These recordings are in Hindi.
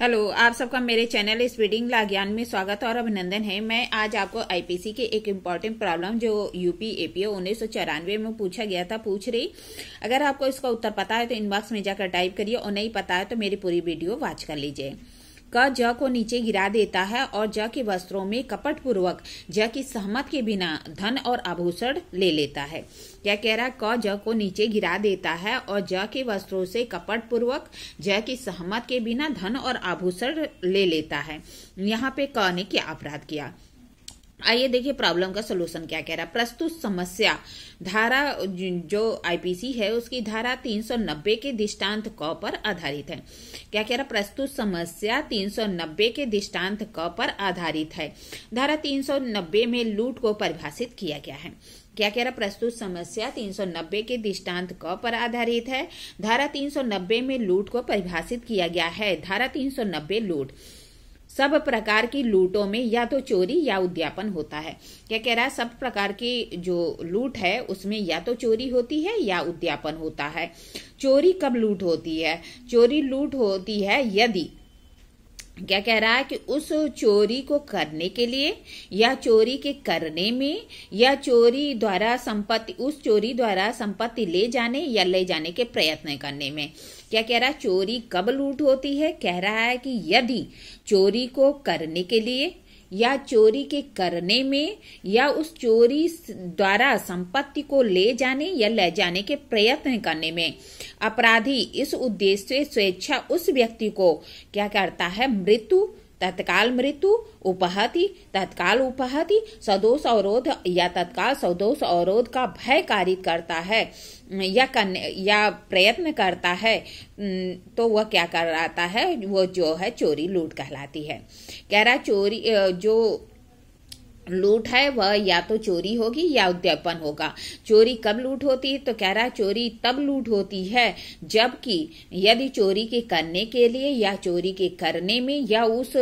हेलो आप सबका मेरे चैनल इस रीडिंग लाग्यान में स्वागत और अभिनंदन है मैं आज आपको आईपीसी के एक इम्पॉर्टेंट प्रॉब्लम जो यूपी एपीओ उन्नीस में पूछा गया था पूछ रही अगर आपको इसका उत्तर पता है तो इनबॉक्स में जाकर टाइप करिए और नहीं पता है तो मेरी पूरी वीडियो वॉच कर लीजिए का ज को नीचे गिरा देता है और ज के वस्त्रों में कपट पूर्वक ज की सहमत के बिना धन और आभूषण ले लेता है क्या कह रहा है क ज को नीचे गिरा देता है और ज के वस्त्रों से कपट पूर्वक ज की सहमत के बिना धन और आभूषण ले लेता है यहाँ पे क ने क्या अपराध किया आइए देखिए प्रॉब्लम का सलूशन क्या कह रहा है प्रस्तुत समस्या धारा जो आईपीसी है उसकी धारा 390 के दृष्टांत क पर आधारित है क्या कह रहा प्रस्तुत समस्या 390 के दृष्टांत क पर आधारित है धारा 390 में लूट को परिभाषित किया गया है क्या कह रहा प्रस्तुत समस्या 390 के दृष्टांत क पर आधारित है धारा 390 में लूट को परिभाषित किया गया है धारा 390 लूट सब प्रकार की लूटों में या तो चोरी या उद्यापन होता है क्या कह रहा है सब प्रकार की जो लूट है उसमें या तो चोरी होती है या उद्यापन होता है चोरी कब लूट होती है चोरी लूट होती है यदि क्या कह रहा है कि उस चोरी को करने के लिए या चोरी के करने में या चोरी द्वारा संपत्ति उस चोरी द्वारा संपत्ति ले जाने या ले जाने के प्रयत्न करने में क्या कह रहा है चोरी कब लूट होती है कह रहा है कि यदि चोरी को करने के लिए या चोरी के करने में या उस चोरी द्वारा संपत्ति को ले जाने या ले जाने के प्रयत्न करने में अपराधी इस उद्देश्य से स्वेच्छा उस व्यक्ति को क्या करता है मृत्यु तत्काल मृत्यु उपहति तत्काल उपहति सदोष अवरोध या तत्काल सदोष अवरोध का भय कारित करता है या कन या प्रयत्न करता है तो वह क्या कराता है वह जो है चोरी लूट कहलाती है कह रहा चोरी जो लूट है वह या तो चोरी होगी या उद्यापन होगा चोरी कब लूट होती है तो कह रहा है चोरी तब लूट होती है जबकि यदि चोरी के करने के लिए या चोरी के करने में या उस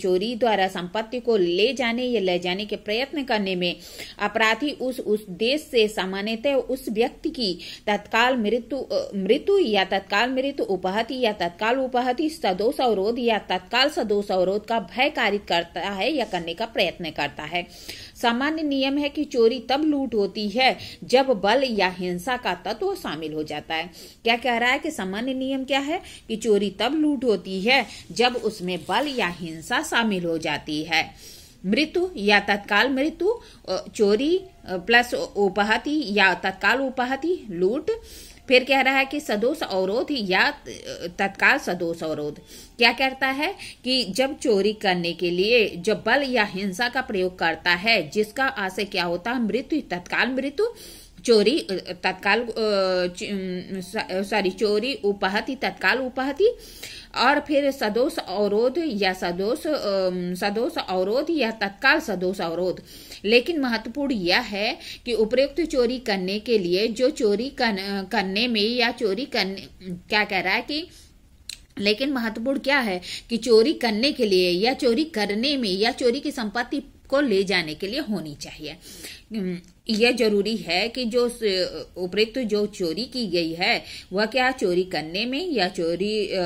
चोरी द्वारा संपत्ति को ले जाने या ले जाने के प्रयत्न करने में अपराधी उस देश से सामान्यतः उस व्यक्ति की तत्काल मृत्यु मृत्यु या तत्काल मृत्यु उपहति या तत्काल उपहति सदोष अवरोध या तत्काल सदोष अवरोध का भय कारित करता है या करने का प्रयत्न करता है सामान्य नियम है कि चोरी तब लूट होती है जब बल या हिंसा का तत्व शामिल हो जाता है क्या कह रहा है कि सामान्य नियम क्या है कि चोरी तब लूट होती है जब उसमें बल या हिंसा शामिल हो जाती है मृत्यु या तत्काल मृत्यु चोरी प्लस उपहति या तत्काल उपहति लूट फिर कह रहा है कि सदोष अवरोध या तत्काल सदोष अवरोध क्या कहता है कि जब चोरी करने के लिए जब बल या हिंसा का प्रयोग करता है जिसका आशय क्या होता है मृत्यु तत्काल मृत्यु चोरी तत्काल सॉरी चोरी उपहति तत्काल उपहति और फिर सदोष अवरोध या सदोष सदोष अवरोध या तत्काल सदोष अवरोध लेकिन महत्वपूर्ण यह है कि उपयुक्त चोरी करने के लिए जो चोरी कर, करने में या चोरी करने क्या कह रहा है कि लेकिन महत्वपूर्ण क्या है कि चोरी करने के लिए या चोरी करने में या चोरी की संपत्ति को ले जाने के लिए होनी चाहिए यह जरूरी है कि जो उपरोक्त जो चोरी की गई है वह क्या चोरी करने में या चोरी आ,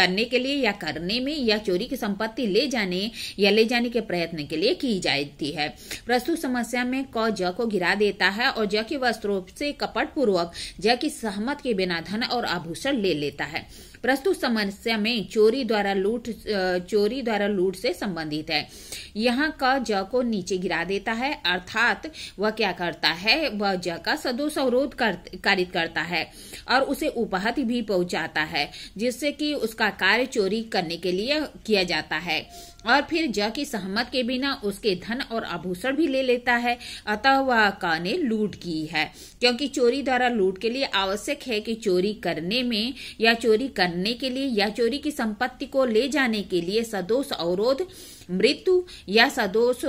करने के लिए या करने में या चोरी की संपत्ति ले जाने या ले जाने के प्रयत्न के लिए की जाती है प्रस्तुत समस्या में क ज को गिरा देता है और ज के वस्त्रों से कपट पूर्वक ज की सहमत के बिना धन और आभूषण ले लेता है प्रस्तुत समस्या में चोरी द्वारा लूट चोरी द्वारा लूट से संबंधित है यहाँ का ज को नीचे गिरा देता है अर्थात वह क्या करता है वह ज का सदोष अवरोध कर, कारित करता है और उसे उपहत भी पहुंचाता है जिससे कि उसका कार्य चोरी करने के लिए किया जाता है और फिर ज की सहमत के बिना उसके धन और आभूषण भी ले लेता है अतः वह का ने लूट की है क्योंकि चोरी द्वारा लूट के लिए आवश्यक है कि चोरी करने में या चोरी कर करने के लिए या चोरी की संपत्ति को ले जाने के लिए सदोष अवरोध मृत्यु या सदोष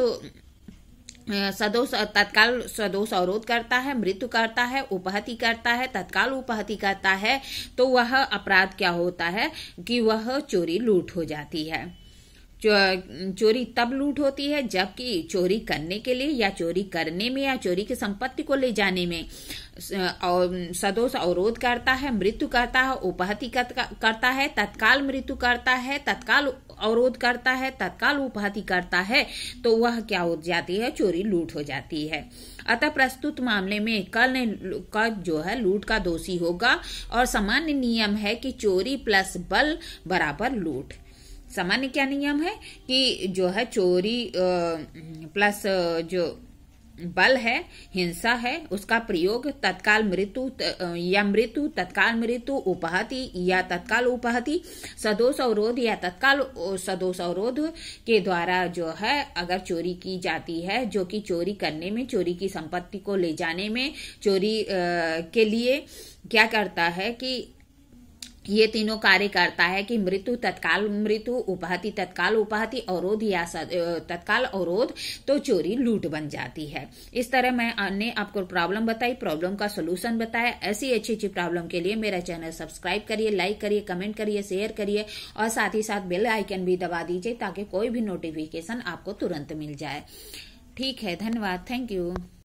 सदोष तत्काल सदोष अवरोध करता है मृत्यु करता है उपहति करता है तत्काल उपहति करता है तो वह अपराध क्या होता है कि वह चोरी लूट हो जाती है चोरी तब लूट होती है जबकि चोरी करने के लिए या चोरी करने में या चोरी की संपत्ति को ले जाने में और सदोष अवरोध करता है मृत्यु करता है उपहति करता है तत्काल मृत्यु करता है तत्काल अवरोध करता है तत्काल उपहति करता है तो वह क्या हो जाती है चोरी लूट हो जाती है अतः प्रस्तुत मामले में कल ने का जो है लूट का दोषी होगा और सामान्य नियम है कि चोरी प्लस बल बराबर लूट सामान्य क्या नियम है कि जो है चोरी प्लस जो बल है हिंसा है उसका प्रयोग तत्काल मृत्यु या मृत्यु तत्काल मृत्यु उपहति या तत्काल उपहति सदोष अवरोध या तत्काल सदोष अवरोध के द्वारा जो है अगर चोरी की जाती है जो कि चोरी करने में चोरी की संपत्ति को ले जाने में चोरी के लिए क्या करता है कि ये तीनों कार्य करता है कि मृत्यु तत्काल मृत्यु उपहति तत्काल उपहति अवरोध या तत्काल अवरोध तो चोरी लूट बन जाती है इस तरह मैं आपको प्रॉब्लम बताई प्रॉब्लम का सोल्यूशन बताया ऐसी अच्छी अच्छी प्रॉब्लम के लिए मेरा चैनल सब्सक्राइब करिए लाइक करिए कमेंट करिए शेयर करिए और साथ ही साथ बेल आइकन भी दबा दीजिए ताकि कोई भी नोटिफिकेशन आपको तुरंत मिल जाए ठीक है धन्यवाद थैंक यू